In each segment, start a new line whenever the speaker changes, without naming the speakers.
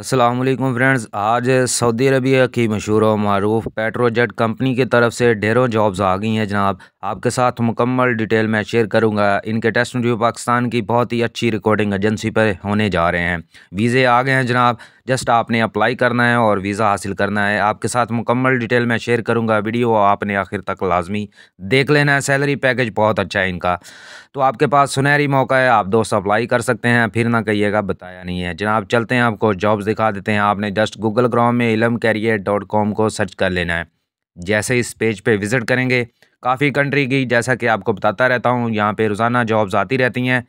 Aslam friends आज Saudi Arabia की मशहूर और मरूफ पेट्रोजेट कंपनी की तरफ से ढेरों जॉब्स आ गई हैं जनाब आपके साथ मुकम्मल डिटेल में शेयर करूंगा इनके टेस्ट रिव्यू पाकिस्तान की बहुत ही अच्छी रिकॉर्डिंग एजेंसी पर होने जा रहे हैं वीज़े आ गए हैं जनाब जस्ट आपने अप्लाई करना है और वीज़ा हासिल करना है आपके साथ मुकम्मल डिटेल में शेयर करूंगा वीडियो आपने आखिर तक लाजमी देख लेना है सैलरी पैकेज बहुत अच्छा है इनका तो आपके पास सुनहरी मौका है आप दोस्त अप्लाई कर सकते हैं फिर ना कहिएगा बताया नहीं है जनाब चलते हैं आपको जॉब्स दिखा देते हैं आपने जस्ट गूगल ग्राम में इलम कैरियर डॉट कॉम को सर्च कर लेना है जैसे इस पेज पे विज़िट करेंगे काफ़ी कंट्री की जैसा कि आपको बताता रहता हूँ यहाँ पे रोज़ाना जॉब्स आती रहती हैं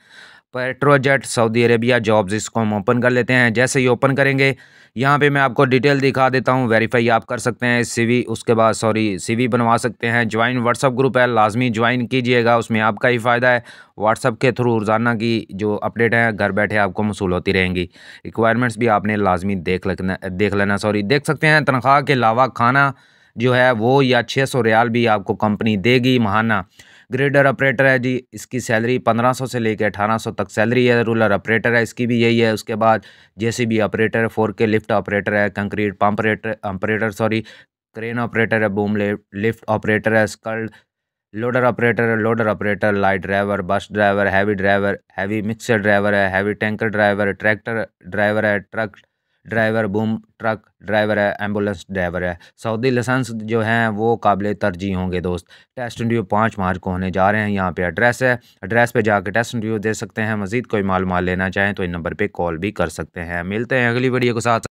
पेट्रोजेट सऊदी अरेबिया जॉब्स इसको हम ओपन कर लेते हैं जैसे ही ओपन करेंगे यहाँ पे मैं आपको डिटेल दिखा देता हूँ वेरीफाई आप कर सकते हैं सीवी उसके बाद सॉरी सीवी बनवा सकते हैं ज्वाइन व्हाट्सअप ग्रुप है लाजमी ज्वाइन कीजिएगा उसमें आपका ही फ़ायदा है व्हाट्सअप के थ्रू रोज़ाना की जो अपडेट है घर बैठे आपको मसूल होती रहेंगी रिक्वायरमेंट्स भी आपने लाजमी देख लेना देख लेना सॉरी देख सकते हैं तनख्वाह के अलावा खाना जो है वो या छः सौ रियाल भी आपको कंपनी देगी महाना ग्रेडर ऑपरेटर है जी इसकी सैलरी पंद्रह सौ से लेकर अठारह सौ तक सैलरी है रूलर ऑपरेटर है इसकी भी यही है उसके बाद जेसीबी ऑपरेटर है फोर के लिफ्ट ऑपरेटर है कंक्रीट पंपरेटर operator operator sorry crane operator है बूम लिफ्ट ऑपरेटर है स्कल्ड लोडर ऑपरेटर है loader operator light driver bus driver heavy driver heavy mixer driver है heavy tanker driver tractor driver है truck driver boom truck driver है ambulance driver है Saudi licence जो हैं वो काबिल तरजीह होंगे दोस्त टेस्ट इंटरव्यू पाँच मार्च को होने जा रहे हैं यहाँ पे एड्रेस है एड्रेस पे जाकर टेस्ट इंटरव्यू दे सकते हैं मजीद कोई मालूम लेना चाहें तो इन नंबर पर कॉल भी कर सकते हैं मिलते हैं अगली वीडियो के साथ